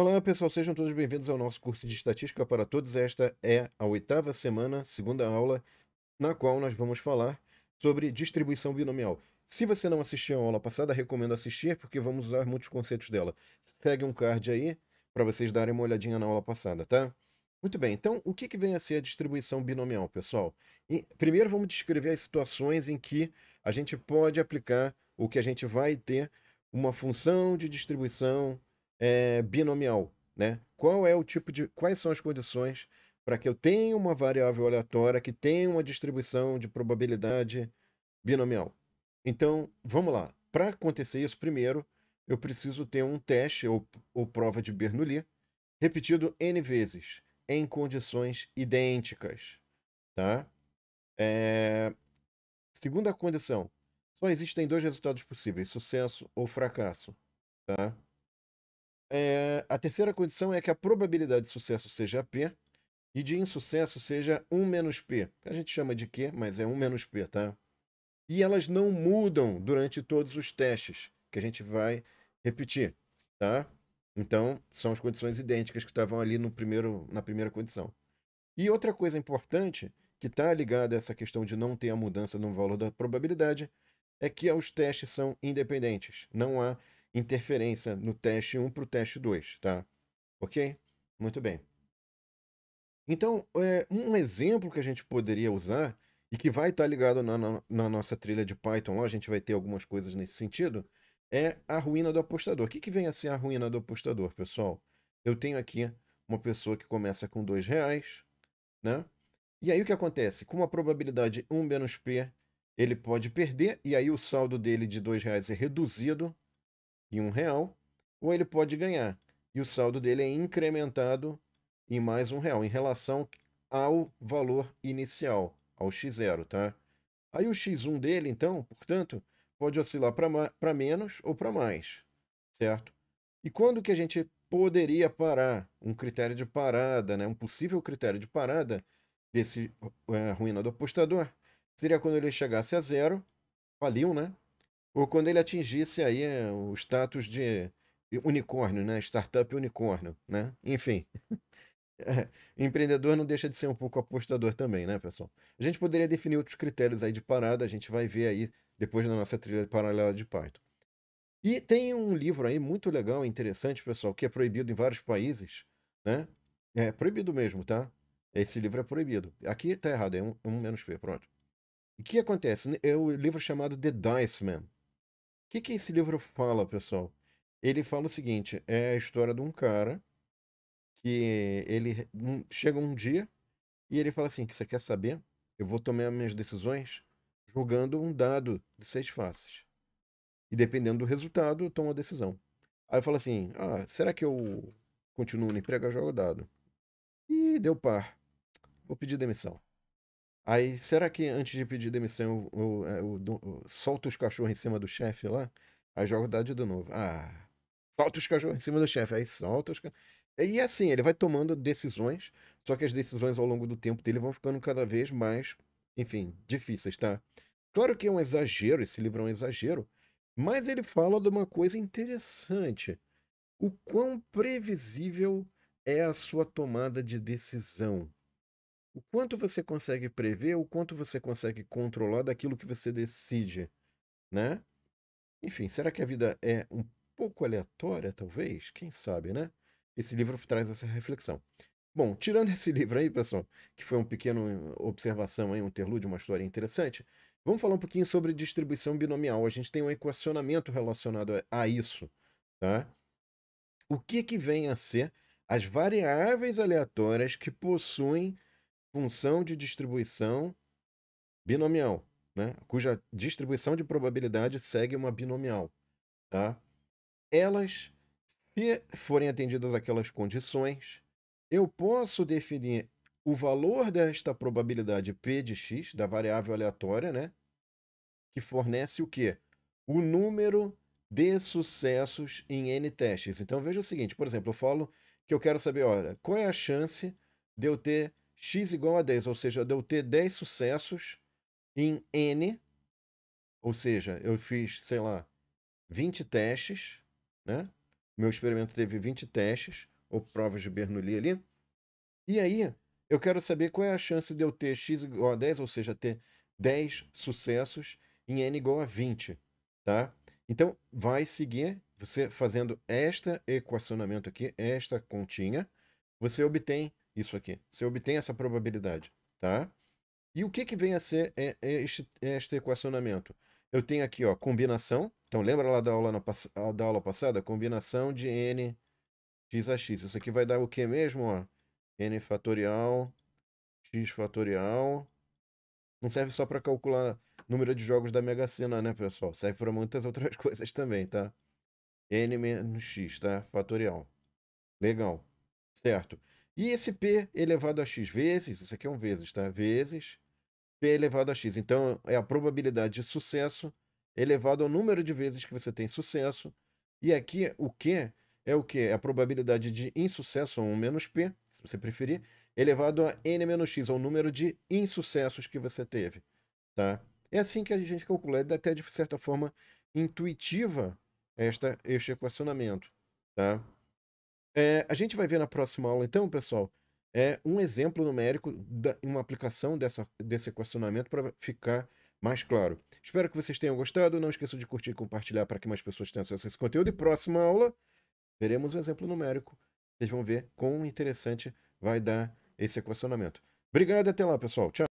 Olá, pessoal, sejam todos bem-vindos ao nosso curso de Estatística para Todos. Esta é a oitava semana, segunda aula, na qual nós vamos falar sobre distribuição binomial. Se você não assistiu a aula passada, recomendo assistir, porque vamos usar muitos conceitos dela. Segue um card aí para vocês darem uma olhadinha na aula passada, tá? Muito bem, então o que, que vem a ser a distribuição binomial, pessoal? E, primeiro vamos descrever as situações em que a gente pode aplicar ou que a gente vai ter uma função de distribuição é, binomial, né? Qual é o tipo de, quais são as condições para que eu tenha uma variável aleatória que tenha uma distribuição de probabilidade binomial? Então, vamos lá. Para acontecer isso, primeiro eu preciso ter um teste ou, ou prova de Bernoulli repetido n vezes em condições idênticas, tá? É... Segunda condição, só existem dois resultados possíveis, sucesso ou fracasso, tá? É, a terceira condição é que a probabilidade de sucesso seja P e de insucesso seja 1 menos P. A gente chama de Q, mas é 1 menos P, tá? E elas não mudam durante todos os testes, que a gente vai repetir, tá? Então, são as condições idênticas que estavam ali no primeiro, na primeira condição. E outra coisa importante, que está ligada a essa questão de não ter a mudança no valor da probabilidade, é que os testes são independentes. Não há interferência no teste 1 para o teste 2, tá? Ok? Muito bem. Então, é, um exemplo que a gente poderia usar e que vai estar tá ligado na, na, na nossa trilha de Python, lá, a gente vai ter algumas coisas nesse sentido, é a ruína do apostador. O que, que vem a ser a ruína do apostador, pessoal? Eu tenho aqui uma pessoa que começa com dois reais, né? E aí o que acontece? Com uma probabilidade 1 menos P, ele pode perder, e aí o saldo dele de dois reais é reduzido e um real, ou ele pode ganhar e o saldo dele é incrementado em mais um real em relação ao valor inicial, ao x0, tá? Aí o x1 dele, então, portanto, pode oscilar para menos ou para mais, certo? E quando que a gente poderia parar? Um critério de parada, né? um possível critério de parada desse é, ruína do apostador seria quando ele chegasse a zero, faliu, né? ou quando ele atingisse aí eh, o status de unicórnio, né? Startup unicórnio, né? Enfim. empreendedor não deixa de ser um pouco apostador também, né, pessoal? A gente poderia definir outros critérios aí de parada, a gente vai ver aí depois na nossa trilha paralela de Python. E tem um livro aí muito legal, interessante, pessoal, que é proibido em vários países, né? É proibido mesmo, tá? Esse livro é proibido. Aqui tá errado, é um, um menos P, pronto. o que acontece? É o livro chamado The Dice Man, que, que esse livro fala, pessoal? Ele fala o seguinte: é a história de um cara que ele chega um dia e ele fala assim: que você quer saber? Eu vou tomar minhas decisões jogando um dado de seis faces. E dependendo do resultado, eu tomo a decisão. Aí eu falo assim: ah, será que eu continuo no emprego? Eu jogo dado. E deu par. Vou pedir demissão. Aí, será que antes de pedir demissão, eu, eu, é, eu, eu solto os cachorros em cima do chefe lá? Aí jogo dado de novo. Ah, solta os cachorros em cima do chefe. Aí solta os cachorros. E assim, ele vai tomando decisões, só que as decisões ao longo do tempo dele vão ficando cada vez mais, enfim, difíceis, tá? Claro que é um exagero, esse livro é um exagero, mas ele fala de uma coisa interessante. O quão previsível é a sua tomada de decisão o quanto você consegue prever, o quanto você consegue controlar daquilo que você decide, né? Enfim, será que a vida é um pouco aleatória, talvez? Quem sabe, né? Esse livro traz essa reflexão. Bom, tirando esse livro aí, pessoal, que foi uma pequena observação aí, um interlúdio, uma história interessante, vamos falar um pouquinho sobre distribuição binomial. A gente tem um equacionamento relacionado a isso, tá? O que que vem a ser as variáveis aleatórias que possuem função de distribuição binomial, né? cuja distribuição de probabilidade segue uma binomial. Tá? Elas, se forem atendidas aquelas condições, eu posso definir o valor desta probabilidade P de X, da variável aleatória, né? que fornece o quê? O número de sucessos em N testes. Então veja o seguinte, por exemplo, eu falo que eu quero saber, olha, qual é a chance de eu ter x igual a 10, ou seja, de eu ter 10 sucessos em n, ou seja, eu fiz, sei lá, 20 testes, né? Meu experimento teve 20 testes, ou provas de Bernoulli ali. E aí, eu quero saber qual é a chance de eu ter x igual a 10, ou seja, ter 10 sucessos em n igual a 20, tá? Então, vai seguir você fazendo este equacionamento aqui, esta continha, você obtém isso aqui. Você obtém essa probabilidade, tá? E o que, que vem a ser é, é este, é este equacionamento? Eu tenho aqui, ó, combinação. Então, lembra lá da aula, na, ah, da aula passada? Combinação de n x a x. Isso aqui vai dar o que mesmo, ó? n fatorial, x fatorial. Não serve só para calcular número de jogos da Mega Sena, né, pessoal? Serve para muitas outras coisas também, tá? n menos x, tá? Fatorial. Legal. Certo. E esse P elevado a x vezes, isso aqui é um vezes, tá? Vezes P elevado a x. Então, é a probabilidade de sucesso elevado ao número de vezes que você tem sucesso. E aqui, o Q é o que? É a probabilidade de insucesso, ou 1 menos P, se você preferir, elevado a N menos X, ao número de insucessos que você teve, tá? É assim que a gente calcula, é até de certa forma intuitiva esta, este equacionamento, tá? É, a gente vai ver na próxima aula, então, pessoal, é um exemplo numérico, da, uma aplicação dessa, desse equacionamento para ficar mais claro. Espero que vocês tenham gostado. Não esqueçam de curtir e compartilhar para que mais pessoas tenham acesso a esse conteúdo. E próxima aula, veremos o um exemplo numérico. Vocês vão ver quão interessante vai dar esse equacionamento. Obrigado até lá, pessoal. Tchau.